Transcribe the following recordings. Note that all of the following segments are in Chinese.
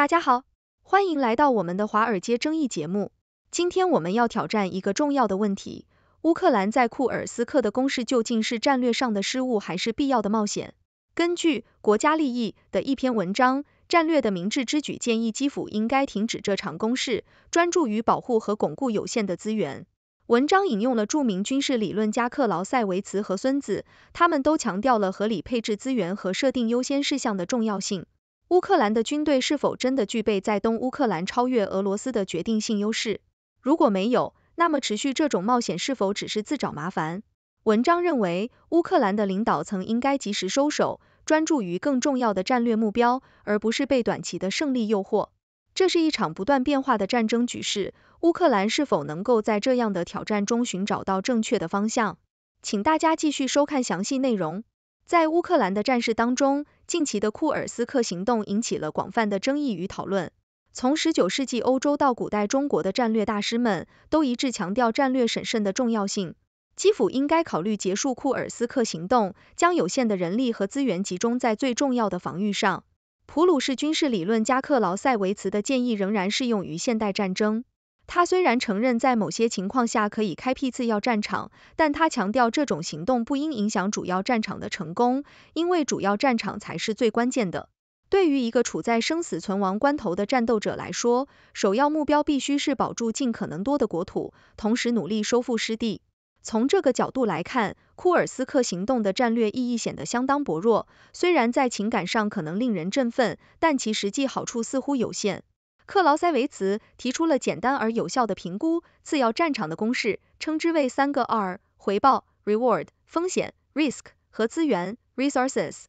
大家好，欢迎来到我们的华尔街争议节目。今天我们要挑战一个重要的问题：乌克兰在库尔斯克的攻势究竟是战略上的失误，还是必要的冒险？根据《国家利益》的一篇文章，《战略的明智之举》建议基辅应该停止这场攻势，专注于保护和巩固有限的资源。文章引用了著名军事理论家克劳塞维茨和孙子，他们都强调了合理配置资源和设定优先事项的重要性。乌克兰的军队是否真的具备在东乌克兰超越俄罗斯的决定性优势？如果没有，那么持续这种冒险是否只是自找麻烦？文章认为，乌克兰的领导层应该及时收手，专注于更重要的战略目标，而不是被短期的胜利诱惑。这是一场不断变化的战争局势，乌克兰是否能够在这样的挑战中寻找到正确的方向？请大家继续收看详细内容。在乌克兰的战事当中。近期的库尔斯克行动引起了广泛的争议与讨论。从19世纪欧洲到古代中国的战略大师们都一致强调战略审慎的重要性。基辅应该考虑结束库尔斯克行动，将有限的人力和资源集中在最重要的防御上。普鲁士军事理论家克劳塞维茨的建议仍然适用于现代战争。他虽然承认在某些情况下可以开辟次要战场，但他强调这种行动不应影响主要战场的成功，因为主要战场才是最关键的。对于一个处在生死存亡关头的战斗者来说，首要目标必须是保住尽可能多的国土，同时努力收复失地。从这个角度来看，库尔斯克行动的战略意义显得相当薄弱。虽然在情感上可能令人振奋，但其实际好处似乎有限。克劳塞维茨提出了简单而有效的评估次要战场的公式，称之为“三个二”：回报 （reward）、风险 （risk） 和资源 （resources）。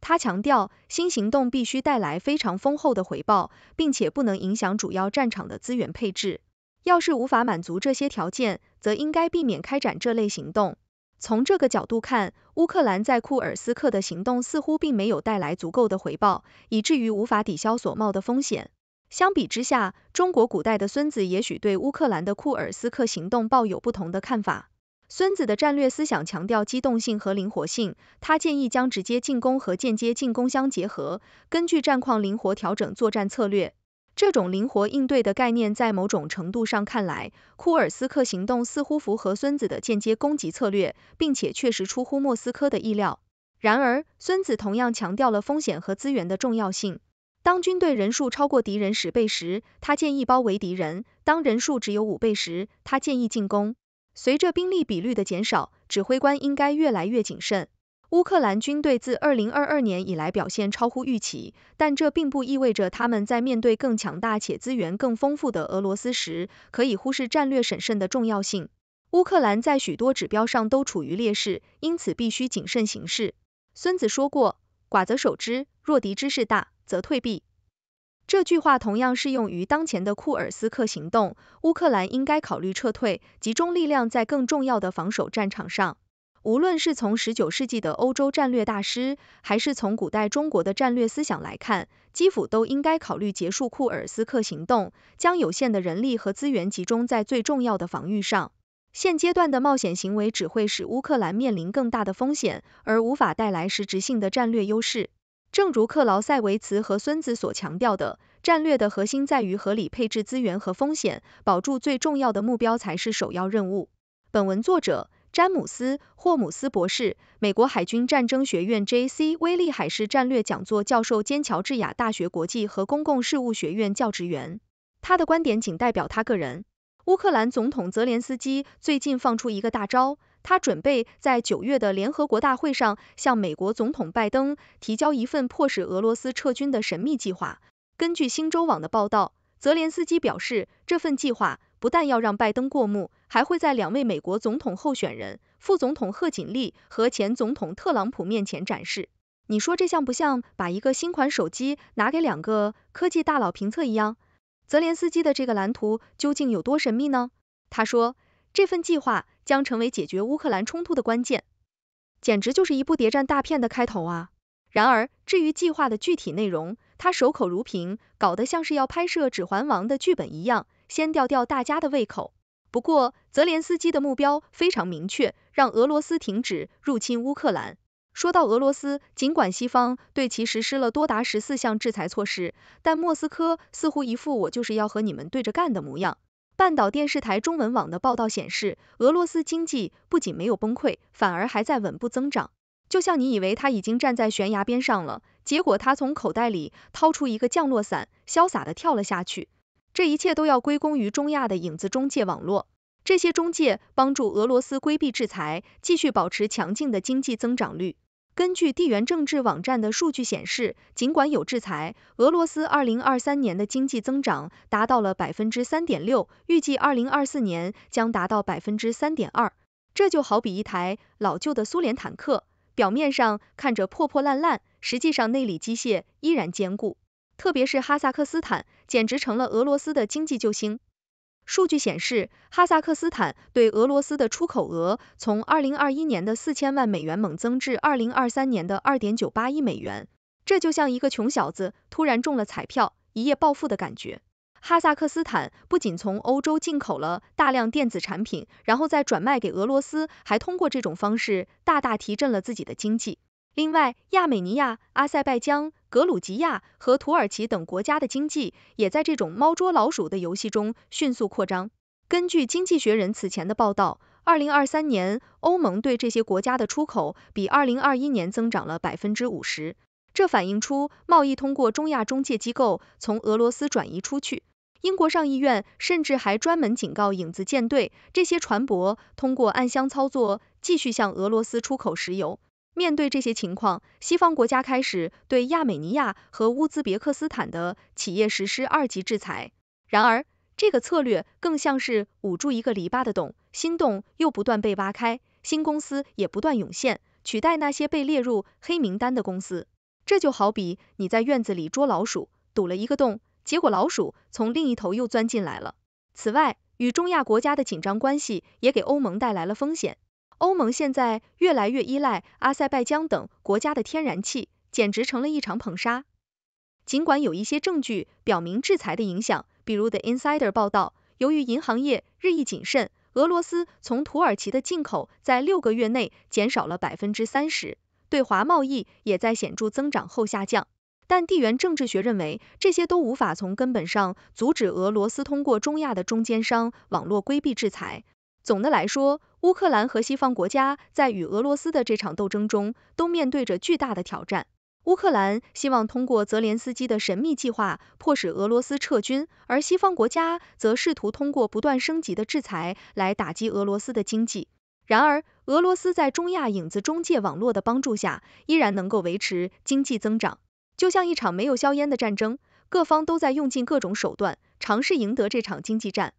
他强调，新行动必须带来非常丰厚的回报，并且不能影响主要战场的资源配置。要是无法满足这些条件，则应该避免开展这类行动。从这个角度看，乌克兰在库尔斯克的行动似乎并没有带来足够的回报，以至于无法抵消所冒的风险。相比之下，中国古代的孙子也许对乌克兰的库尔斯克行动抱有不同的看法。孙子的战略思想强调机动性和灵活性，他建议将直接进攻和间接进攻相结合，根据战况灵活调整作战策略。这种灵活应对的概念在某种程度上看来，库尔斯克行动似乎符合孙子的间接攻击策略，并且确实出乎莫斯科的意料。然而，孙子同样强调了风险和资源的重要性。当军队人数超过敌人十倍时，他建议包围敌人；当人数只有五倍时，他建议进攻。随着兵力比率的减少，指挥官应该越来越谨慎。乌克兰军队自二零二二年以来表现超乎预期，但这并不意味着他们在面对更强大且资源更丰富的俄罗斯时可以忽视战略审慎的重要性。乌克兰在许多指标上都处于劣势，因此必须谨慎行事。孙子说过：“寡则守之，弱敌之势大。”则退避。这句话同样适用于当前的库尔斯克行动，乌克兰应该考虑撤退，集中力量在更重要的防守战场上。无论是从19世纪的欧洲战略大师，还是从古代中国的战略思想来看，基辅都应该考虑结束库尔斯克行动，将有限的人力和资源集中在最重要的防御上。现阶段的冒险行为只会使乌克兰面临更大的风险，而无法带来实质性的战略优势。正如克劳塞维茨和孙子所强调的，战略的核心在于合理配置资源和风险，保住最重要的目标才是首要任务。本文作者詹姆斯·霍姆斯博士，美国海军战争学院 J.C. 威利海事战略讲座教授兼乔治亚大学国际和公共事务学院教职员。他的观点仅代表他个人。乌克兰总统泽连斯基最近放出一个大招。他准备在九月的联合国大会上向美国总统拜登提交一份迫使俄罗斯撤军的神秘计划。根据星洲网的报道，泽连斯基表示，这份计划不但要让拜登过目，还会在两位美国总统候选人、副总统贺锦丽和前总统特朗普面前展示。你说这像不像把一个新款手机拿给两个科技大佬评测一样？泽连斯基的这个蓝图究竟有多神秘呢？他说，这份计划。将成为解决乌克兰冲突的关键，简直就是一部谍战大片的开头啊！然而，至于计划的具体内容，他守口如瓶，搞得像是要拍摄《指环王》的剧本一样，先吊吊大家的胃口。不过，泽连斯基的目标非常明确，让俄罗斯停止入侵乌克兰。说到俄罗斯，尽管西方对其实施了多达十四项制裁措施，但莫斯科似乎一副我就是要和你们对着干的模样。半岛电视台中文网的报道显示，俄罗斯经济不仅没有崩溃，反而还在稳步增长。就像你以为他已经站在悬崖边上了，结果他从口袋里掏出一个降落伞，潇洒的跳了下去。这一切都要归功于中亚的影子中介网络。这些中介帮助俄罗斯规避制裁，继续保持强劲的经济增长率。根据地缘政治网站的数据显示，尽管有制裁，俄罗斯二零二三年的经济增长达到了百分之三点六，预计二零二四年将达到百分之三点二。这就好比一台老旧的苏联坦克，表面上看着破破烂烂，实际上内里机械依然坚固。特别是哈萨克斯坦，简直成了俄罗斯的经济救星。数据显示，哈萨克斯坦对俄罗斯的出口额从二零二一年的四千万美元猛增至二零二三年的二点九八亿美元，这就像一个穷小子突然中了彩票一夜暴富的感觉。哈萨克斯坦不仅从欧洲进口了大量电子产品，然后再转卖给俄罗斯，还通过这种方式大大提振了自己的经济。另外，亚美尼亚、阿塞拜疆、格鲁吉亚和土耳其等国家的经济也在这种猫捉老鼠的游戏中迅速扩张。根据《经济学人》此前的报道，二零二三年欧盟对这些国家的出口比二零二一年增长了百分之五十，这反映出贸易通过中亚中介机构从俄罗斯转移出去。英国上议院甚至还专门警告“影子舰队”，这些船舶通过暗箱操作继续向俄罗斯出口石油。面对这些情况，西方国家开始对亚美尼亚和乌兹别克斯坦的企业实施二级制裁。然而，这个策略更像是捂住一个篱笆的洞，新洞又不断被挖开，新公司也不断涌现，取代那些被列入黑名单的公司。这就好比你在院子里捉老鼠，堵了一个洞，结果老鼠从另一头又钻进来了。此外，与中亚国家的紧张关系也给欧盟带来了风险。欧盟现在越来越依赖阿塞拜疆等国家的天然气，简直成了一场捧杀。尽管有一些证据表明制裁的影响，比如 The Insider 报道，由于银行业日益谨慎，俄罗斯从土耳其的进口在六个月内减少了百分之三十，对华贸易也在显著增长后下降。但地缘政治学认为，这些都无法从根本上阻止俄罗斯通过中亚的中间商网络规避制裁。总的来说。乌克兰和西方国家在与俄罗斯的这场斗争中都面对着巨大的挑战。乌克兰希望通过泽连斯基的神秘计划迫使俄罗斯撤军，而西方国家则试图通过不断升级的制裁来打击俄罗斯的经济。然而，俄罗斯在中亚影子中介网络的帮助下，依然能够维持经济增长。就像一场没有硝烟的战争，各方都在用尽各种手段尝试赢得这场经济战。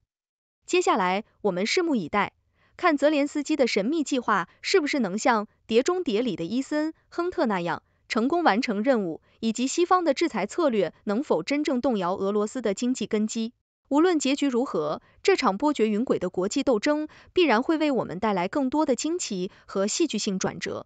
接下来，我们拭目以待。看泽连斯基的神秘计划是不是能像《碟中谍》里的伊森·亨特那样成功完成任务，以及西方的制裁策略能否真正动摇俄罗斯的经济根基。无论结局如何，这场波谲云诡的国际斗争必然会为我们带来更多的惊奇和戏剧性转折。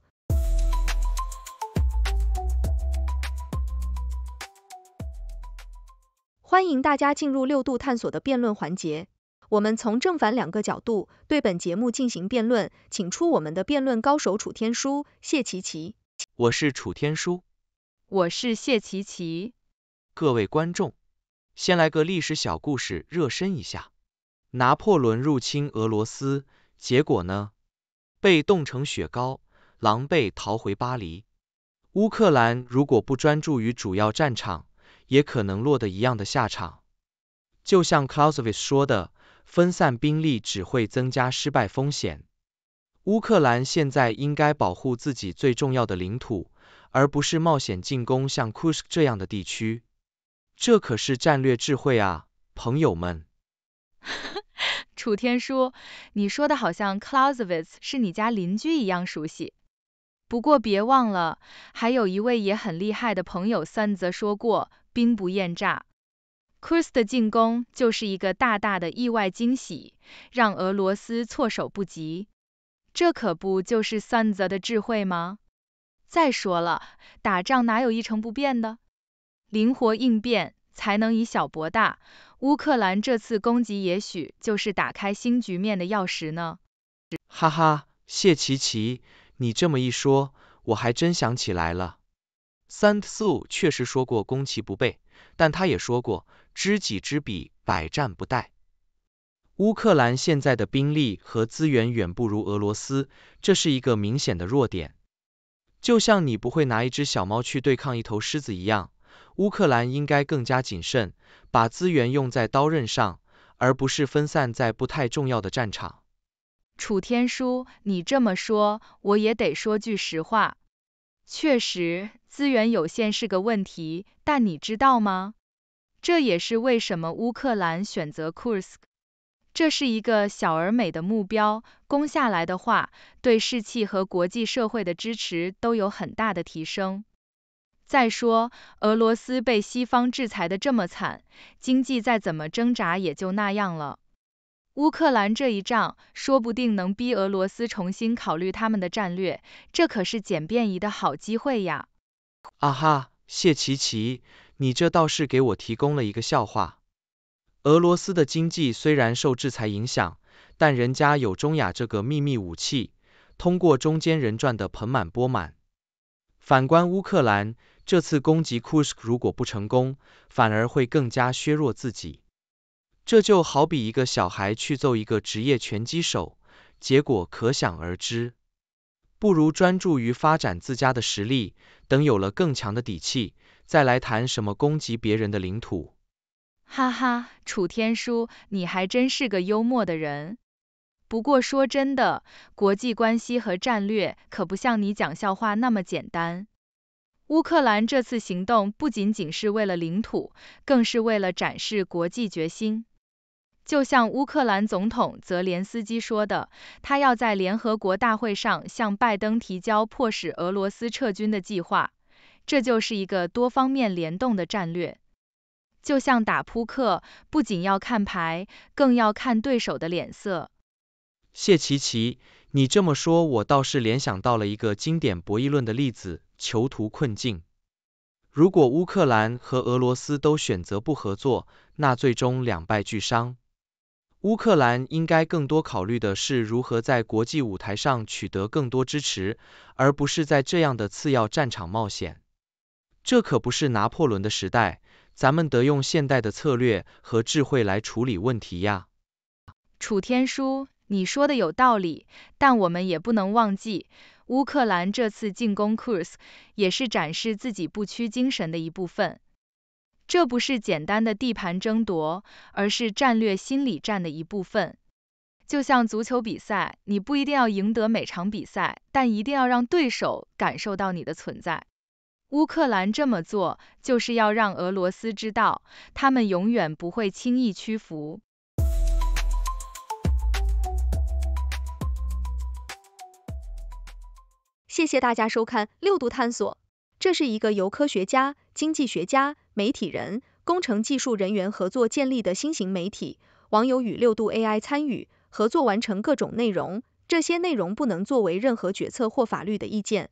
欢迎大家进入六度探索的辩论环节。我们从正反两个角度对本节目进行辩论，请出我们的辩论高手楚天舒、谢琪琪。我是楚天舒，我是谢琪琪。各位观众，先来个历史小故事热身一下。拿破仑入侵俄罗斯，结果呢，被冻成雪糕，狼狈逃回巴黎。乌克兰如果不专注于主要战场，也可能落得一样的下场。就像 c l a u s w i t z 说的。分散兵力只会增加失败风险。乌克兰现在应该保护自己最重要的领土，而不是冒险进攻像 Kursk 这样的地区。这可是战略智慧啊，朋友们！楚天舒，你说的好像 k o z o w e t z 是你家邻居一样熟悉。不过别忘了，还有一位也很厉害的朋友三则说过：兵不厌诈。r u z 的进攻就是一个大大的意外惊喜，让俄罗斯措手不及。这可不就是 Sasa 的智慧吗？再说了，打仗哪有一成不变的？灵活应变才能以小博大。乌克兰这次攻击也许就是打开新局面的钥匙呢。哈哈，谢琪琪，你这么一说，我还真想起来了。s a n t s 确实说过攻其不备，但他也说过。知己知彼，百战不殆。乌克兰现在的兵力和资源远不如俄罗斯，这是一个明显的弱点。就像你不会拿一只小猫去对抗一头狮子一样，乌克兰应该更加谨慎，把资源用在刀刃上，而不是分散在不太重要的战场。楚天舒，你这么说，我也得说句实话。确实，资源有限是个问题，但你知道吗？这也是为什么乌克兰选择 Kursk，这是一个小而美的目标，攻下来的话，对士气和国际社会的支持都有很大的提升。再说，俄罗斯被西方制裁的这么惨，经济再怎么挣扎也就那样了。乌克兰这一仗，说不定能逼俄罗斯重新考虑他们的战略，这可是简便宜的好机会呀！啊哈，谢奇奇。你这倒是给我提供了一个笑话。俄罗斯的经济虽然受制裁影响，但人家有中亚这个秘密武器，通过中间人赚得盆满钵满。反观乌克兰，这次攻击库尔斯 k 如果不成功，反而会更加削弱自己。这就好比一个小孩去揍一个职业拳击手，结果可想而知。不如专注于发展自家的实力，等有了更强的底气。再来谈什么攻击别人的领土？哈哈，楚天舒，你还真是个幽默的人。不过说真的，国际关系和战略可不像你讲笑话那么简单。乌克兰这次行动不仅仅是为了领土，更是为了展示国际决心。就像乌克兰总统泽连斯基说的，他要在联合国大会上向拜登提交迫使俄罗斯撤军的计划。这就是一个多方面联动的战略，就像打扑克，不仅要看牌，更要看对手的脸色。谢琪琪，你这么说，我倒是联想到了一个经典博弈论的例子——囚徒困境。如果乌克兰和俄罗斯都选择不合作，那最终两败俱伤。乌克兰应该更多考虑的是如何在国际舞台上取得更多支持，而不是在这样的次要战场冒险。这可不是拿破仑的时代，咱们得用现代的策略和智慧来处理问题呀。楚天舒，你说的有道理，但我们也不能忘记，乌克兰这次进攻 Kurs 也是展示自己不屈精神的一部分。这不是简单的地盘争夺，而是战略心理战的一部分。就像足球比赛，你不一定要赢得每场比赛，但一定要让对手感受到你的存在。乌克兰这么做，就是要让俄罗斯知道，他们永远不会轻易屈服。谢谢大家收看《六度探索》，这是一个由科学家、经济学家、媒体人、工程技术人员合作建立的新型媒体。网友与六度 AI 参与合作完成各种内容，这些内容不能作为任何决策或法律的意见。